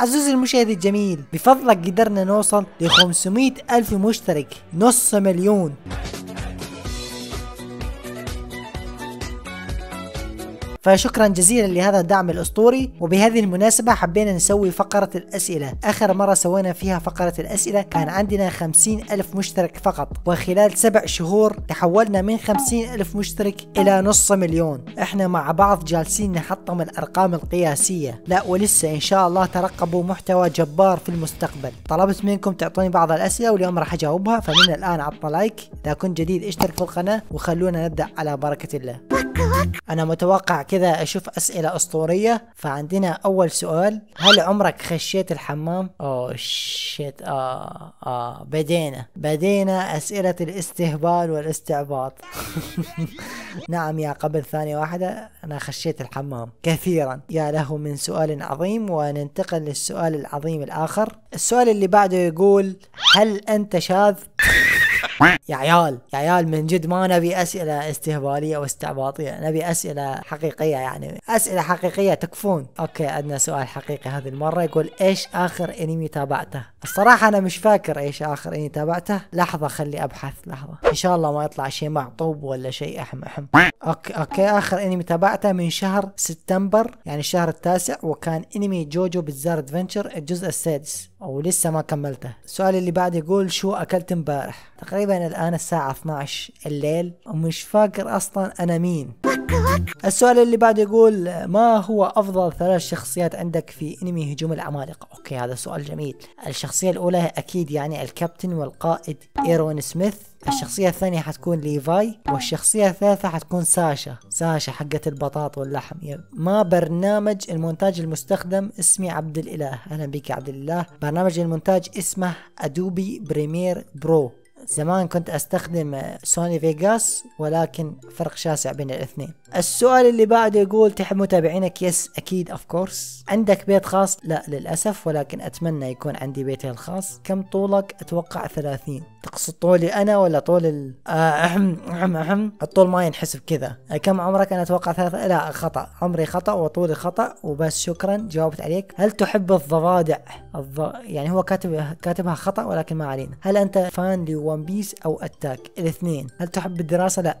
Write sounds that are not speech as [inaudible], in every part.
عزوزي المشاهد الجميل بفضلك قدرنا نوصل ل 500 ألف مشترك نص مليون فشكرا جزيلا لهذا الدعم الاسطوري وبهذه المناسبه حبينا نسوي فقره الاسئله اخر مره سوينا فيها فقره الاسئله كان عندنا 50 الف مشترك فقط وخلال سبع شهور تحولنا من 50 الف مشترك الى نص مليون احنا مع بعض جالسين نحطم الارقام القياسيه لا ولسه ان شاء الله ترقبوا محتوى جبار في المستقبل طلبت منكم تعطوني بعض الاسئله واليوم راح اجاوبها فمن الان عطنا لايك اذا كنت جديد اشترك في القناه وخلونا نبدا على بركه الله أكبر أنا متوقع كذا أشوف أسئلة أسطورية فعندنا أول سؤال هل عمرك خشيت الحمام؟ أوه شيت آه آه بدينا بدينا أسئلة الاستهبال والاستعباط [laughs] نعم يا قبل ثانية واحدة أنا خشيت الحمام كثيرا يا له من سؤال عظيم وننتقل للسؤال العظيم الآخر السؤال اللي بعده يقول هل أنت شاذ؟ يا عيال يا عيال من جد ما نبي اسئله استهباليه واستعباطيه نبي اسئله حقيقيه يعني اسئله حقيقيه تكفون اوكي عندنا سؤال حقيقي هذه المره يقول ايش اخر انمي تابعته الصراحه انا مش فاكر ايش اخر انمي تابعته لحظه خلي ابحث لحظه ان شاء الله ما يطلع شيء معطوب ولا شيء احم احم اوكي اوكي اخر انمي تابعته من شهر سبتمبر يعني الشهر التاسع وكان انمي جوجو بالزار ادفنتشر الجزء السادس او لسه ما كملته السؤال اللي بعد يقول شو اكلت امبارح تقريبا الان الساعة 12 الليل ومش فاكر اصلا انا مين السؤال اللي بعد يقول ما هو افضل ثلاث شخصيات عندك في انمي هجوم العمالقه اوكي هذا سؤال جميل الشخصيه الاولى اكيد يعني الكابتن والقائد ايرون سميث الشخصية الثانية حتكون ليفاي والشخصية الثالثة حتكون ساشا ساشا حقت البطاط واللحم ما برنامج المونتاج المستخدم اسمي عبد الإله أهلا بك عبد الله برنامج المونتاج اسمه أدوبي بريمير برو زمان كنت استخدم سوني فيجاس ولكن فرق شاسع بين الاثنين السؤال اللي بعده يقول تحب متابعينك يس اكيد اوف كورس عندك بيت خاص لا للاسف ولكن اتمنى يكون عندي بيتي الخاص كم طولك اتوقع 30 تقصد طولي انا ولا طول ال آه، اهم اهم اهم الطول ما ينحسب كذا كم عمرك انا اتوقع ثلاث لا خطا عمري خطا وطولي خطا وبس شكرا جاوبت عليك هل تحب الضفادع الض... يعني هو كاتب كاتبها خطا ولكن ما علينا هل انت فان لون بيس او اتاك الاثنين هل تحب الدراسه لا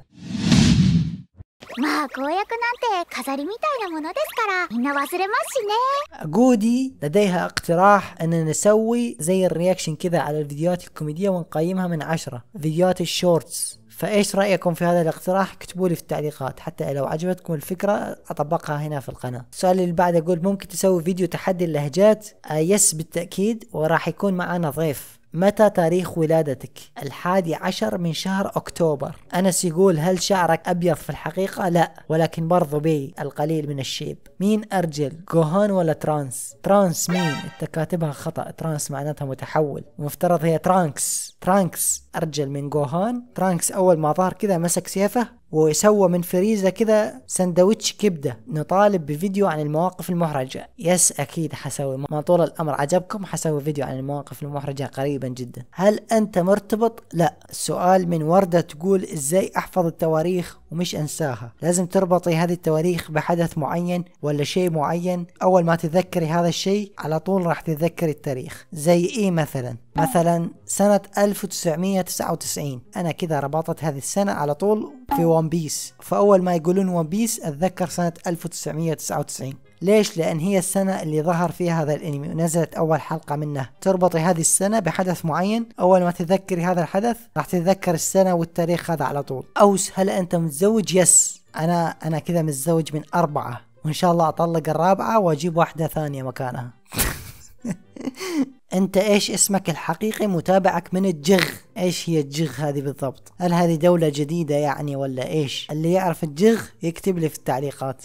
まあ公約なんて飾りみたいなものですからみんな忘れますしね جودي لديها اقتراح أننا نسوي زي الرياكشن كذا على الفيديوهات الكوميدية ونقيمها من عشرة فيديوهات الشورتس فايش رايكم في هذا الاقتراح اكتبوا لي في التعليقات حتى لو عجبتكم الفكره اطبقها هنا في القناه السؤال اللي بعد اقول ممكن تسوي فيديو تحدي اللهجات آه يس بالتاكيد وراح يكون معنا ضيف متى تاريخ ولادتك؟ الحادي عشر من شهر أكتوبر أنس يقول هل شعرك أبيض في الحقيقة؟ لا ولكن برضو بي القليل من الشيب مين أرجل؟ جوهان ولا ترانس؟ ترانس مين؟ أنت كاتبها خطأ ترانس معناتها متحول المفترض هي ترانكس ترانكس أرجل من جوهان ترانكس أول ما ظهر كذا مسك سيفه وسوى من فريزة كده سندوتش كبدة نطالب بفيديو عن المواقف المحرجة يس أكيد حسوي ما طول الأمر عجبكم حسوي فيديو عن المواقف المحرجة قريبا جدا هل أنت مرتبط؟ لا السؤال من وردة تقول إزاي أحفظ التواريخ ومش انساها لازم تربطي هذه التواريخ بحدث معين ولا شيء معين اول ما تتذكري هذا الشيء على طول راح تتذكري التاريخ زي ايه مثلا مثلا سنة 1999 أنا كذا ربطت هذه السنة على طول في ون بيس فأول ما يقولون ون بيس أتذكر سنة 1999 ليش لان هي السنه اللي ظهر فيها هذا الانمي ونزلت اول حلقه منه تربطي هذه السنه بحدث معين اول ما تتذكري هذا الحدث راح تتذكر السنه والتاريخ هذا على طول اوس هل انت متزوج يس انا انا كذا متزوج من اربعه وان شاء الله اطلق الرابعه واجيب واحده ثانيه مكانها [laughs] انت ايش اسمك الحقيقي متابعك من الجغ ايش هي الجغ هذه بالضبط هل هذه دولة جديدة يعني ولا ايش اللي يعرف الجغ يكتب لي في التعليقات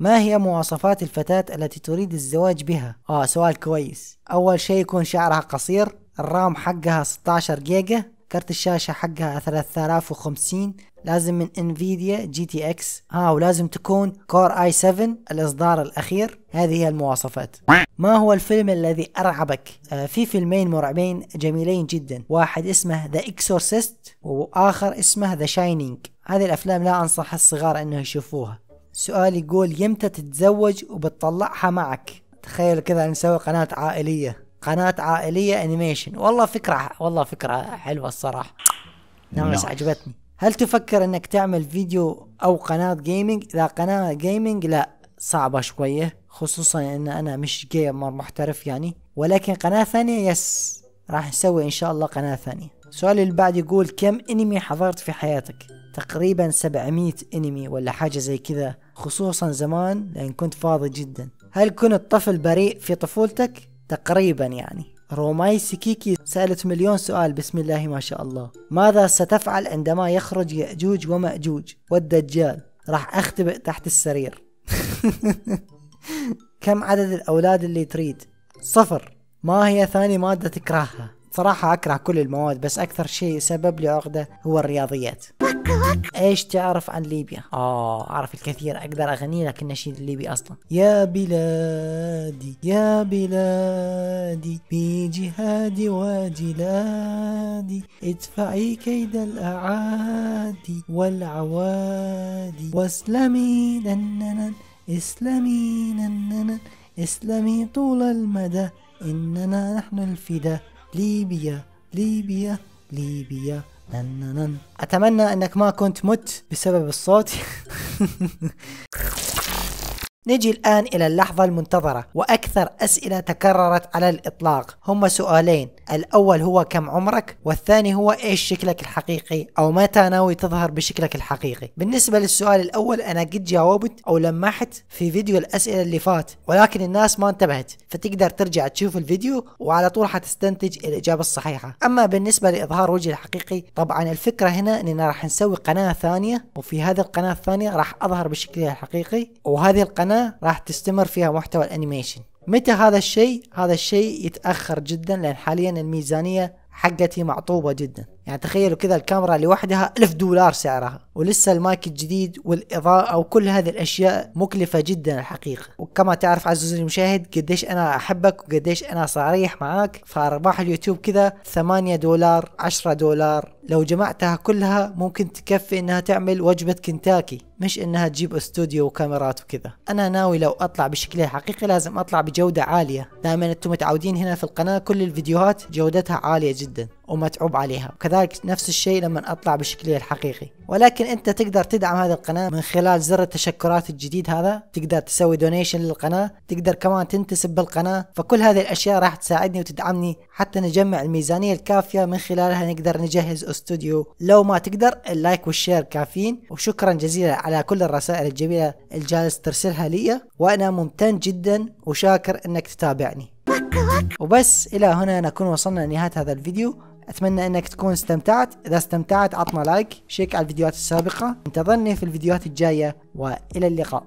ما هي مواصفات الفتاة التي تريد الزواج بها اه سؤال كويس اول شيء يكون شعرها قصير الرام حقها 16 جيجا كرت الشاشة حقها 3050 لازم من انفيديا جي تي اكس ها ولازم تكون كور اي 7 الاصدار الاخير هذه هي المواصفات ما هو الفيلم الذي ارعبك آه في فيلمين مرعبين جميلين جدا واحد اسمه ذا اكسورسيست واخر اسمه ذا شاينينج هذه الافلام لا انصح الصغار انه يشوفوها سؤال يقول يمتى تتزوج وبتطلعها معك تخيل كذا نسوي قناة عائلية قناة عائلية انيميشن والله فكرة والله فكرة حلوة الصراحة ناس نعم، نعم. عجبتني هل تفكر انك تعمل فيديو او قناة جيمنج اذا قناة جيمنج لا صعبة شوية خصوصا ان انا مش جيمر محترف يعني ولكن قناة ثانية يس راح نسوي ان شاء الله قناة ثانية سؤال اللي بعد يقول كم انمي حضرت في حياتك تقريبا 700 انمي ولا حاجة زي كذا خصوصا زمان لان كنت فاضي جدا هل كنت طفل بريء في طفولتك تقريبا يعني روماي سكيكي سألت مليون سؤال بسم الله ما شاء الله ماذا ستفعل عندما يخرج يأجوج ومأجوج والدجال راح أختبئ تحت السرير [laughs] كم عدد الأولاد اللي تريد صفر ما هي ثاني مادة تكرهها صراحة أكره كل المواد بس أكثر شيء سبب لي عقدة هو الرياضيات إيش تعرف عن ليبيا؟ آه أعرف الكثير أقدر أغني لك النشيد الليبي أصلا يا بلادي يا بلادي بجهادي وجلادي ادفعي كيد الأعادي والعوادي واسلمي نننن اسلمي نننن اسلمي طول المدى إننا نحن الفدا ليبيا ليبيا ليبيا نن نن أتمنى أنك ما كنت مت بسبب الصوت [laughs] نجي الآن إلى اللحظة المنتظرة وأكثر أسئلة تكررت على الإطلاق هم سؤالين الأول هو كم عمرك والثاني هو إيش شكلك الحقيقي أو متى ناوي تظهر بشكلك الحقيقي بالنسبة للسؤال الأول أنا قد جاوبت أو لمحت في فيديو الأسئلة اللي فات ولكن الناس ما انتبهت فتقدر ترجع تشوف الفيديو وعلى طول حتستنتج الإجابة الصحيحة أما بالنسبة لإظهار وجهي الحقيقي طبعا الفكرة هنا أننا راح نسوي قناة ثانية وفي هذه القناة الثانية راح أظهر بشكلي الحقيقي وهذه القناة سنة راح تستمر فيها محتوى الانيميشن متى هذا الشيء؟ هذا الشيء يتأخر جدا لأن حاليا الميزانية حقتي معطوبة جدا يعني تخيلوا كذا الكاميرا لوحدها ألف دولار سعرها ولسه المايك الجديد والإضاءة وكل هذه الأشياء مكلفة جدا الحقيقة وكما تعرف عزوزي المشاهد قديش أنا أحبك وقديش أنا صريح معاك فأرباح اليوتيوب كذا 8 دولار 10 دولار لو جمعتها كلها ممكن تكفي انها تعمل وجبة كنتاكي مش انها تجيب استوديو وكاميرات وكذا انا ناوي لو اطلع بشكل حقيقي لازم اطلع بجودة عالية دائما انتم متعودين هنا في القناة كل الفيديوهات جودتها عالية جدا ومتعوب عليها وكذلك نفس الشيء لما اطلع بشكلي الحقيقي ولكن انت تقدر تدعم هذه القناة من خلال زر التشكرات الجديد هذا تقدر تسوي دونيشن للقناة تقدر كمان تنتسب بالقناة فكل هذه الاشياء راح تساعدني وتدعمني حتى نجمع الميزانية الكافية من خلالها نقدر نجهز استوديو لو ما تقدر اللايك والشير كافيين وشكرا جزيلا على كل الرسائل الجميلة الجالس ترسلها لي وانا ممتن جدا وشاكر انك تتابعني وبس الى هنا نكون وصلنا لنهاية هذا الفيديو اتمنى انك تكون استمتعت اذا استمتعت عطنا لايك شيك على الفيديوهات السابقه انتظرني في الفيديوهات الجايه والى اللقاء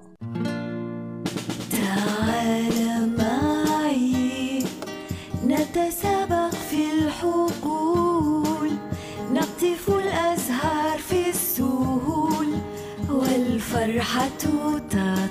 تعال معي نتسابق في الحقول نقطف الازهار في السهول والفرحه تعال